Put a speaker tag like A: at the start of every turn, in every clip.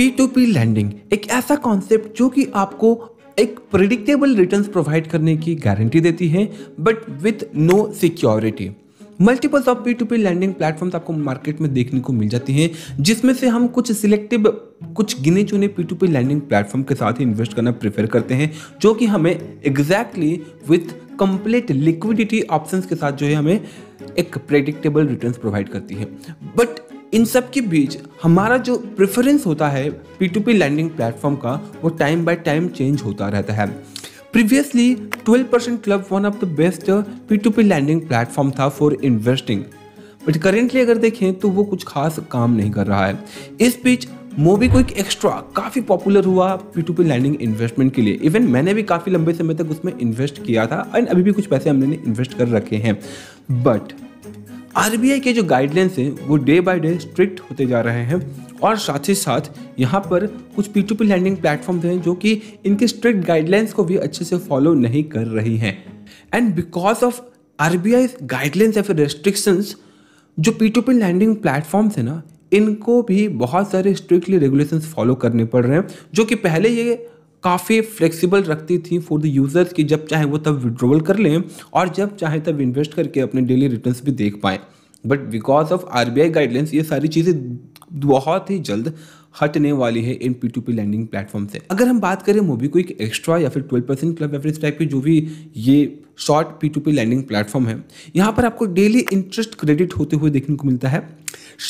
A: P to P landing एक ऐसा concept जो कि आपको एक प्रिडिक्टेबल रिटर्न्स प्रोवाइड करने की गारंटी देती है but with no security multiples of P to P lending platforms आपको मार्केट में देखने को मिल जाती हैं जिसमें से हम कुछ सिलेक्टिव कुछ गिने चुने P to P lending platform के साथ ही इन्वेस्ट करना प्रेफर करते हैं जो कि हमें exactly with complete liquidity options के साथ जो है हमें एक प्रेडिक्टेबल रिटर्न्स प्रोवाइड करती है बट इन सब के बीच हमारा जो प्रेफरेंस होता है P to P lending platform का वो टाइम बाय टाइम चेंज होता रहता है previously 12 percent club one of the best P to P lending platform था फॉर इन्वेस्टिंग बट करेंटली अगर देखें तो वो कुछ खास काम नहीं कर रहा है इस बीच मोबी को एक एक्स्ट्रा काफ़ी पॉपुलर हुआ P to P lending investment के लिए इवन मैंने भी काफ़ी लंबे समय तक उसमें इन्वेस्ट किया था एंड अभी भी कुछ पैसे हमने इन्वेस्ट कर रखे हैं बट आर के जो गाइडलाइंस हैं वो डे बाय डे स्ट्रिक्ट होते जा रहे हैं और साथ ही साथ यहाँ पर कुछ P to P lending platforms हैं जो कि इनके स्ट्रिक्ट गाइडलाइंस को भी अच्छे से फॉलो नहीं कर रही हैं and because of R B I guidelines या फिर रेस्ट्रिक्शंस जो P to P lending platforms हैं ना इनको भी बहुत सारे स्ट्रिक्टली रेगुलेशंस फॉलो करने पड़ रहे हैं जो कि पहले ये काफ़ी फ्लेक्सिबल रखती थी फॉर द यूज़र्स कि जब चाहे वो तब विड्रोवल कर लें और जब चाहे तब इन्वेस्ट करके अपने डेली रिटर्न भी देख पाएँ but because of R guidelines ये सारी चीज़ें बहुत ही जल्द हटने वाली है इन P to P lending platform से अगर हम बात करें मोबी को एक एक्स्ट्रा या फिर twelve percent club average type की जो भी ये short P to P lending platform है यहाँ पर आपको डेली इंटरेस्ट क्रेडिट होते हुए देखने को मिलता है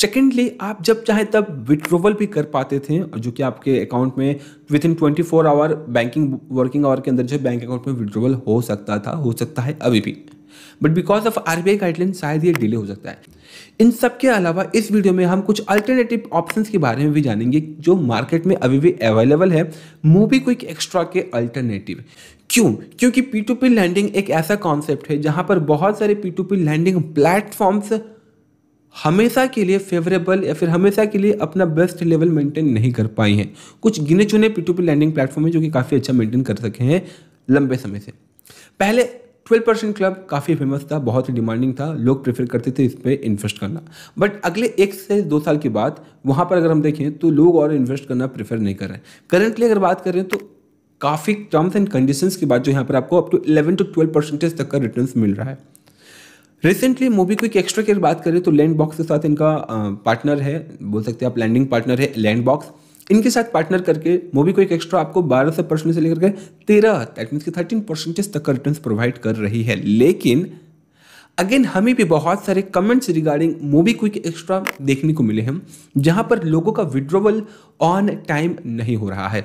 A: सेकेंडली आप जब चाहे तब विड्रोवल भी कर पाते थे जो कि आपके अकाउंट में within twenty four hour banking working hour के अंदर जो बैंक अकाउंट में विड्रोवल हो सकता था हो सकता है अभी भी but because of RBI guideline शायद ये डिले हो सकता है इन सब के अलावा इस वीडियो में हम कुछ अल्टरनेटिव ऑप्शंस के बारे में भी जानेंगे जो मार्केट में अभी भी अवेलेबल है मूवी क्विक एक्स्ट्रा के अल्टरनेटिव क्यों क्योंकि पी टू पी लैंडिंग एक ऐसा कॉन्सेप्ट है जहां पर बहुत सारे P to P lending platforms हमेशा के लिए फेवरेबल या फिर हमेशा के लिए अपना बेस्ट लेवल मेंटेन नहीं कर पाई हैं कुछ गिने चुने P to P lending platform है जो कि काफ़ी अच्छा मेंटेन कर सके हैं लंबे समय से पहले 12 परसेंट क्लब काफ़ी फेमस था बहुत ही डिमांडिंग था लोग प्रेफर करते थे इस पर इन्वेस्ट करना बट अगले एक से दो साल के बाद वहाँ पर अगर हम देखें तो लोग और इन्वेस्ट करना प्रेफर नहीं कर रहे हैं करंटली अगर बात करें तो काफ़ी टर्म्स एंड कंडीशंस के बाद जो यहाँ पर आपको up to two twelve percentage तक का रिटर्न मिल रहा है रिसेंटली क्विक एक्स्ट्रा की बात करें तो लैंड बॉक्स के साथ इनका पार्टनर है बोल सकते हैं आप लैंडिंग पार्टनर है लैंड बॉक्स इनके साथ पार्टनर करके क्विक एक्स्ट्रा आपको बारह से परसेंट से लेकर के तेरह दैट मीन्स की थर्टीन परसेंटेज तक का रिटर्न प्रोवाइड कर रही है लेकिन अगेन हमें भी बहुत सारे comments regarding Mobikwik Xtra देखने को मिले हैं जहां पर लोगों का विड्रोवल ऑन टाइम नहीं हो रहा है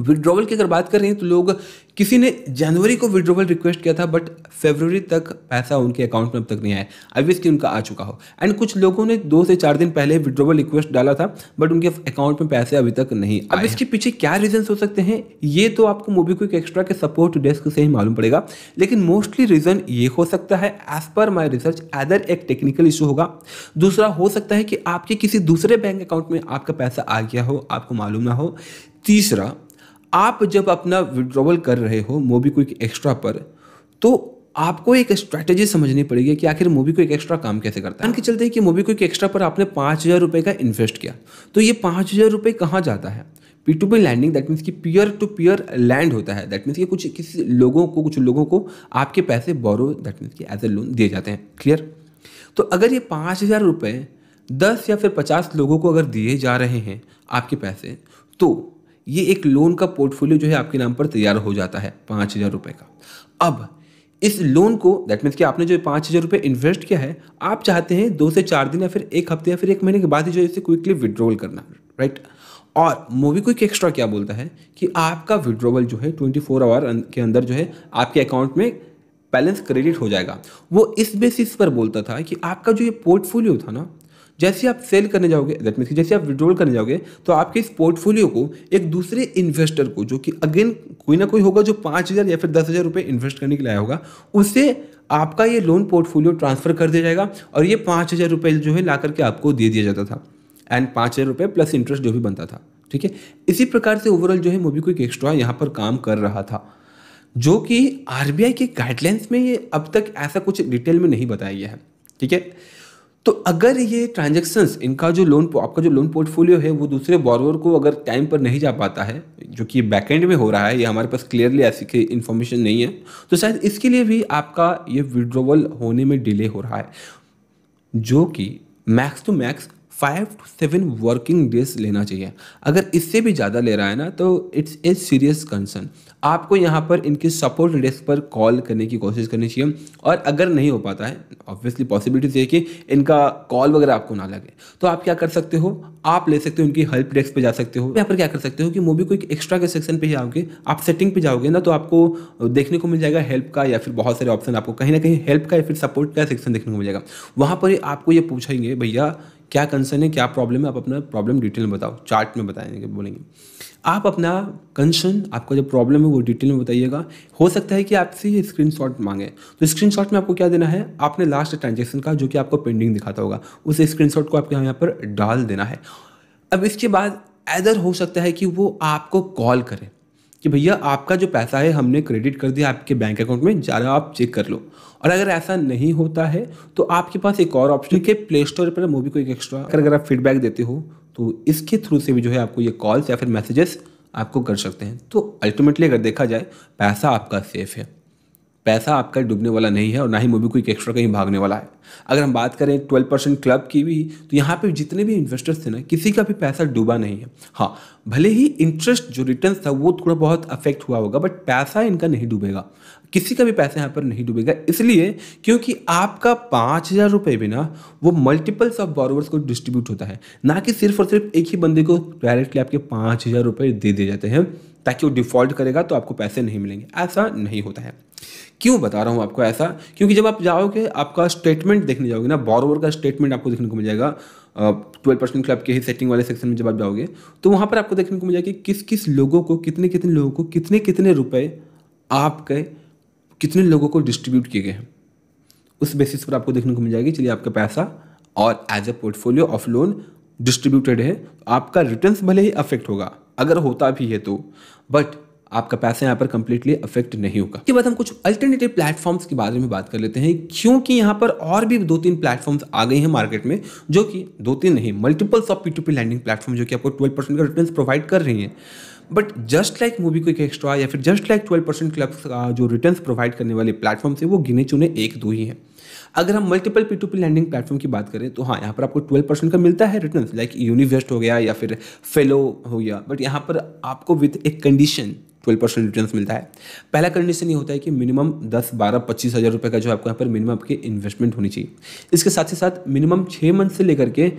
A: विड्रॉवल की अगर बात कर रहे हैं तो लोग किसी ने जनवरी को विड्रॉवल रिक्वेस्ट किया था बट फेबरवरी तक पैसा उनके अकाउंट में अब तक नहीं आया ऑब्वियसली उनका आ चुका हो एंड कुछ लोगों ने दो से चार दिन पहले विड्रॉवल रिक्वेस्ट डाला था बट उनके अकाउंट में पैसे अभी तक नहीं अब इसके पीछे क्या रीजन हो सकते हैं ये तो आपको मूवी को एक एक्स्ट्रा के सपोर्ट डेस्क से ही मालूम पड़ेगा लेकिन मोस्टली रीजन ये हो सकता है as per my research either एक टेक्निकल इशू होगा दूसरा हो सकता है कि आपके किसी दूसरे बैंक अकाउंट में आपका पैसा आ गया हो आपको मालूम ना हो तीसरा आप जब अपना विड्रॉवल कर रहे हो मोबी क्विक एक्स्ट्रा पर तो आपको एक स्ट्रैटेजी समझनी पड़ेगी कि आखिर मोबी को एक्स्ट्रा काम कैसे करता है मान के चलते हैं कि मोबी क्विक एक्स्ट्रा पर आपने पाँच हज़ार रुपये का इन्वेस्ट किया तो ये पाँच हज़ार रुपये कहाँ जाता है P to P lending that means कि पीयर टू पीयर लैंड होता है दैट मीन्स कि कुछ किसी लोगों को कुछ लोगों को आपके पैसे बोरो दैट मीन्स कि एज ए लोन दिए जाते हैं क्लियर तो अगर ये पाँच हज़ार रुपये दस या फिर पचास लोगों को अगर दिए जा रहे हैं आपके पैसे तो ये एक लोन का पोर्टफोलियो जो है आपके नाम पर तैयार हो जाता है पाँच हज़ार रुपये का अब इस लोन को दैट मीन्स कि आपने जो पाँच हज़ार रुपये इन्वेस्ट किया है आप चाहते हैं दो से चार दिन या फिर एक हफ्ते या फिर एक महीने के बाद ही जो है इसे क्विकली विड्रॉल करना राइट और मूवी क्विक एक्स्ट्रा क्या बोलता है कि आपका विड्रोवल जो है ट्वेंटी फोर आवर के अंदर जो है आपके अकाउंट में बैलेंस क्रेडिट हो जाएगा वो इस बेसिस पर बोलता था कि आपका जो ये पोर्टफोलियो था ना जैसे आप सेल करने जाओगे दैट मीन्स जैसे आप विड्रॉल करने जाओगे तो आपके इस पोर्टफोलियो को एक दूसरे इन्वेस्टर को जो कि अगेन कोई ना कोई होगा जो पाँच हज़ार या फिर दस हज़ार रुपये इन्वेस्ट करने के लिए आया होगा उसे आपका ये लोन पोर्टफोलियो ट्रांसफ़र कर दिया जाएगा और ये पाँच हज़ार रुपये जो है ला करके आपको दे दिया जाता था एंड पाँच हज़ार रुपये प्लस इंटरेस्ट जो भी बनता था ठीक है इसी प्रकार से ओवरऑल जो है एक एक्स्ट्रा यहाँ पर काम कर रहा था जो कि आर के गाइडलाइंस में ये अब तक ऐसा कुछ डिटेल में नहीं बताया गया है ठीक है तो अगर ये ट्रांजेक्शन्स इनका जो लोन आपका जो लोन पोर्टफोलियो है वो दूसरे बॉरवर को अगर टाइम पर नहीं जा पाता है जो कि बैक एंड में हो रहा है या हमारे पास क्लियरली ऐसी की इन्फॉर्मेशन नहीं है तो शायद इसके लिए भी आपका ये विड्रोवल होने में डिले हो रहा है जो कि max to max five to seven working days लेना चाहिए अगर इससे भी ज़्यादा ले रहा है ना तो इट्स ए सीरियस कंसर्न आपको यहाँ पर इनके सपोर्ट डेस्क पर कॉल करने की कोशिश करनी चाहिए और अगर नहीं हो पाता है ऑब्वियसली पॉसिबिलिटीज है कि इनका कॉल वगैरह आपको ना लगे तो आप क्या कर सकते हो आप ले सकते हो इनकी हेल्प डेस्क पर जा सकते हो यहाँ पर क्या कर सकते हो कि मोबी को एक एक्स्ट्रा के सेक्शन पे जाओगे आप सेटिंग पर जाओगे ना तो आपको देखने को मिल जाएगा हेल्प का या फिर बहुत सारे ऑप्शन आपको कहीं ना कहीं हेल्प का या फिर सपोर्ट का सेक्शन देखने को मिल जाएगा वहाँ पर आपको ये पूछेंगे भैया क्या कंसर्न है क्या प्रॉब्लम है आप अपना प्रॉब्लम डिटेल में बताओ चार्ट में बताएंगे बोलेंगे आप अपना कंसर्न आपका जो प्रॉब्लम है वो डिटेल में बताइएगा हो सकता है कि आपसे ये स्क्रीन शॉट मांगे तो स्क्रीन शॉट में आपको क्या देना है आपने लास्ट ट्रांजेक्शन का जो कि आपको पेंडिंग दिखाता होगा उस स्क्रीन शॉट को आपके यहाँ पर डाल देना है अब इसके बाद एदर हो सकता है कि वो आपको कॉल करें कि भैया आपका जो पैसा है हमने क्रेडिट कर दिया आपके बैंक अकाउंट में ज़्यादा आप चेक कर लो और अगर ऐसा नहीं होता है तो आपके पास एक और ऑप्शन है प्ले स्टोर पर मूवी को एक एक्स्ट्रा अगर अगर आप फीडबैक देते हो तो इसके थ्रू से भी जो है आपको ये कॉल्स या फिर मैसेजेस आपको कर सकते हैं तो अल्टीमेटली अगर देखा जाए पैसा आपका सेफ है पैसा आपका डूबने वाला नहीं है और ना ही मूवी कोई एक्स्ट्रा कहीं भागने वाला है अगर हम बात करें ट्वेल्व परसेंट क्लब की भी तो यहाँ पे जितने भी इन्वेस्टर्स थे ना किसी का भी पैसा डूबा नहीं है हाँ भले ही इंटरेस्ट जो रिटर्न था वो थोड़ा बहुत अफेक्ट हुआ होगा बट पैसा इनका नहीं डूबेगा किसी का भी पैसा यहाँ पर नहीं डूबेगा इसलिए क्योंकि आपका पाँच हज़ार रुपये भी ना वो मल्टीपल्स ऑफ बॉरवर्स को डिस्ट्रीब्यूट होता है ना कि सिर्फ और सिर्फ एक ही बंदे को डायरेक्टली आपके पाँच हज़ार रुपये दे दिए जाते हैं ताकि वो डिफ़ॉल्ट करेगा तो आपको पैसे नहीं मिलेंगे ऐसा नहीं होता है क्यों बता रहा हूं आपको ऐसा क्योंकि जब आप जाओगे आपका स्टेटमेंट देखने जाओगे ना बॉरोवर का स्टेटमेंट आपको देखने को मिल जाएगा ट्वेल्व परसेंट क्लब के ही सेटिंग वाले सेक्शन में जब आप जाओगे तो वहां पर आपको देखने को मिल जाएगा कि किस किस लोगों को कितने कितने लोगों को कितने कितने रुपए आपके कितने लोगों को डिस्ट्रीब्यूट किए गए हैं उस बेसिस पर आपको देखने को मिल जाएगी चलिए आपका पैसा और as a portfolio of loan distributed है आपका रिटर्न्स भले ही अफेक्ट होगा अगर होता भी है तो बट आपका पैसा यहाँ पर कंप्लीटली अफेक्ट नहीं होगा इसके बाद हम कुछ अल्टरनेटिव प्लेटफॉर्म के बारे में बात कर लेते हैं क्योंकि यहाँ पर और भी दो तीन प्लेटफॉर्म आ गए हैं मार्केट में जो कि दो तीन नहीं multiples of P to P lending platform जो कि आपको ट्वेल्व परसेंट का रिटर्न प्रोवाइड कर रही है बट जस्ट लाइक मूवी को एक एक्स्ट्रा या फिर just like twelve percent club का जो रिटर्न प्रोवाइड करने वाले प्लेटफॉर्म है वो गिने चुने एक दो ही हैं अगर हम multiple P to P lending platform की बात करें तो हाँ यहाँ पर आपको ट्वेल्व परसेंट का मिलता है रिटर्न लाइक यूनिवेस्ट हो गया या फिर फेलो हो गया बट यहाँ पर आपको with a condition twelve percent return मिलता है पहला कंडीशन ये होता है कि मिनिमम दस बारह पच्चीस हज़ार रुपये का जो आपको यहाँ पर मिनिमम आपकी इन्वेस्टमेंट होनी चाहिए इसके साथ ही साथ मिनिमम छः मंथ से लेकर के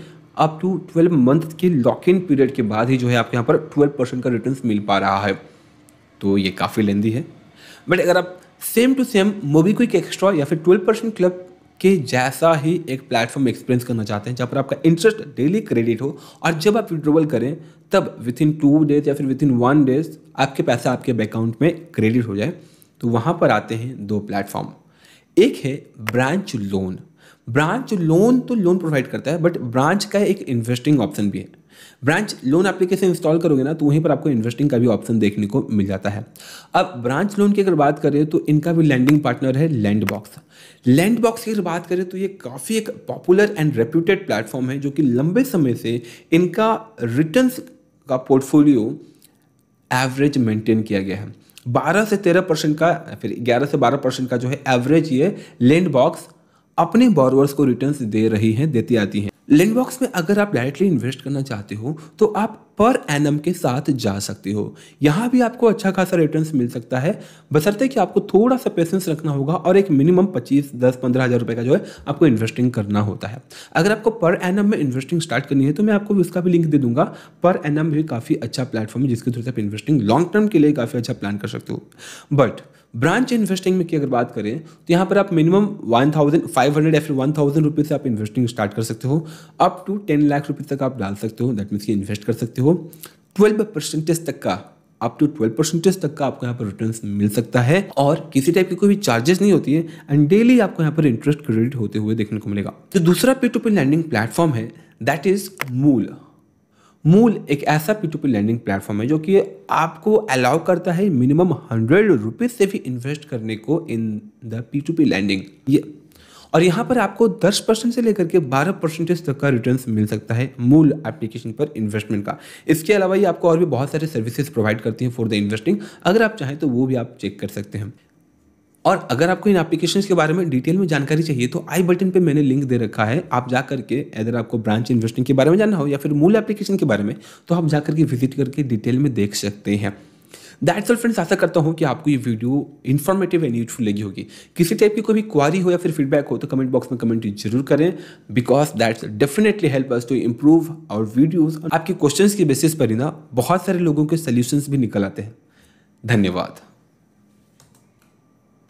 A: अप टू ट्वेल्व मंथ के लॉक इन पीरियड के बाद ही जो है आपके यहाँ पर ट्वेल्व परसेंट का रिटर्न मिल पा रहा है तो ये काफ़ी लेंदी है बट अगर आप same to same MobiKwik extra या फिर ट्वेल्व परसेंट क्लब के जैसा ही एक प्लेटफॉर्म एक्सपीरियंस करना चाहते हैं जहाँ पर आपका इंटरेस्ट डेली क्रेडिट हो और जब आप विड्रोवल करें तब विद इन टू डेज या फिर विद इन वन डेज आपके पैसा आपके बैंक अकाउंट में क्रेडिट हो जाए तो वहाँ पर आते हैं दो प्लेटफॉर्म एक है ब्रांच लोन ब्रांच लोन तो लोन प्रोवाइड करता है बट ब्रांच का एक इन्वेस्टिंग ऑप्शन भी है ब्रांच लोन एप्लीकेशन इंस्टॉल करोगे ना तो वहीं पर आपको इन्वेस्टिंग का भी ऑप्शन देखने को मिल जाता है अब ब्रांच लोन की अगर बात करें तो इनका भी लैंडिंग पार्टनर है लैंड बॉक्स लैंड बॉक्स की अगर बात करें तो ये काफ़ी एक पॉपुलर एंड रेप्यूटेड प्लेटफॉर्म है जो कि लंबे समय से इनका रिटर्न का पोर्टफोलियो एवरेज मेंटेन किया गया है 12 से 13 परसेंट का फिर 11 से 12 परसेंट का जो है एवरेज ये लैंड बॉक्स अपने बॉरवर्स को रिटर्न्स दे रही हैं देती आती हैं लिनबॉक्स में अगर आप डायरेक्टली इन्वेस्ट करना चाहते हो तो आप पर एनम के साथ जा सकते हो यहाँ भी आपको अच्छा खासा रिटर्न्स मिल सकता है बसरते कि आपको थोड़ा सा पेशेंस रखना होगा और एक मिनिमम 25 दस पंद्रह हज़ार रुपये का जो है आपको इन्वेस्टिंग करना होता है अगर आपको पर एनम में इन्वेस्टिंग स्टार्ट करनी है तो मैं आपको उसका भी लिंक दे दूंगा पर एनम भी काफ़ी अच्छा प्लेटफॉर्म है जिसके थ्रू से आप इन्वेस्टिंग लॉन्ग टर्म के लिए काफ़ी अच्छा प्लान कर सकते हो बट ब्रांच इन्वेस्टिंग में की अगर बात करें तो यहाँ पर आप minimum one thousand five hundred या फिर वन थाउजेंड रुपीज़ से आप इन्वेस्टिंग स्टार्ट कर सकते हो up to ten lakh rupees तक आप डाल सकते हो दैट मीन्स कि इन्वेस्ट कर सकते हो ट्वेल्व परसेंटेज तक का अप टू ट्वेल्व परसेंटेज तक का आपको यहाँ पर रिटर्न मिल सकता है और किसी टाइप की कोई भी चार्जेस नहीं होती है एंड डेली आपको यहाँ पर इंटरेस्ट क्रेडिट होते हुए देखने को मिलेगा तो दूसरा P to P lending platform है दैट इज मूल मूल एक ऐसा P to P lending platform है जो कि आपको अलाउ करता है मिनिमम हंड्रेड रुपीज़ से भी इन्वेस्ट करने को in the P to P lending ये और यहाँ पर आपको 10 परसेंट से लेकर के 12 परसेंटेज तक का रिटर्न मिल सकता है मूल एप्लीकेशन पर इन्वेस्टमेंट का इसके अलावा ये आपको और भी बहुत सारे सर्विसेज प्रोवाइड करती हैं फॉर द इन्वेस्टिंग अगर आप चाहें तो वो भी आप चेक कर सकते हैं और अगर आपको इन एप्लीकेशन के बारे में डिटेल में जानकारी चाहिए तो आई बटन पर मैंने लिंक दे रखा है आप जा करके अगर आपको ब्रांच इन्वेस्टिंग के बारे में जानना हो या फिर मूल एप्लीकेशन के बारे में तो आप जा करके विजिट करके डिटेल में देख सकते हैं दैट्स ऑल फ्रेंड्स आशा करता हूँ कि आपको ये वीडियो इन्फॉर्मेटिव एंड यूजफुल लगी होगी किसी टाइप की कोई भी क्वारी हो या फिर फीडबैक हो तो कमेंट बॉक्स में कमेंट जरूर करें because that's definitely help us to improve our videos आपके क्वेश्चन के बेसिस पर ही ना बहुत सारे लोगों के सॉल्यूशंस भी निकल आते हैं धन्यवाद